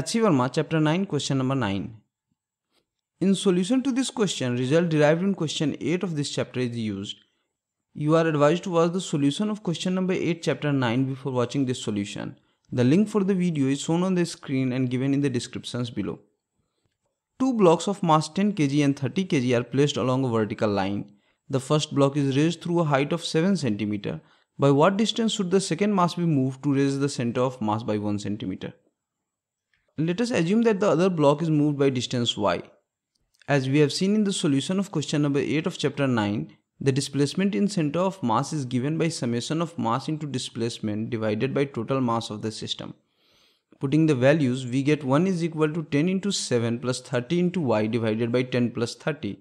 Chapter 9, Question Number 9. In solution to this question, result derived in question 8 of this chapter is used. You are advised to watch the solution of question number 8 chapter 9 before watching this solution. The link for the video is shown on the screen and given in the descriptions below. Two blocks of mass 10 kg and 30 kg are placed along a vertical line. The first block is raised through a height of 7 cm. By what distance should the second mass be moved to raise the center of mass by 1 cm? Let us assume that the other block is moved by distance y. As we have seen in the solution of question number 8 of chapter 9, the displacement in center of mass is given by summation of mass into displacement divided by total mass of the system. Putting the values, we get 1 is equal to 10 into 7 plus 30 into y divided by 10 plus 30.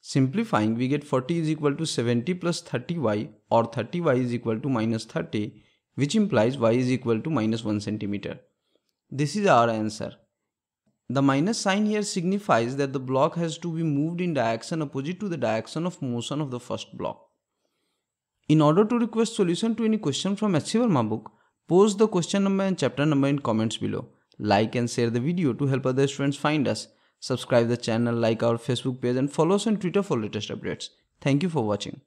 Simplifying, we get 40 is equal to 70 plus 30y or 30y is equal to minus 30 which implies y is equal to minus 1 centimeter. This is our answer. The minus sign here signifies that the block has to be moved in direction opposite to the direction of motion of the first block. In order to request solution to any question from H.C. book, post the question number and chapter number in comments below. Like and share the video to help other students find us. Subscribe the channel, like our Facebook page and follow us on Twitter for latest updates. Thank you for watching.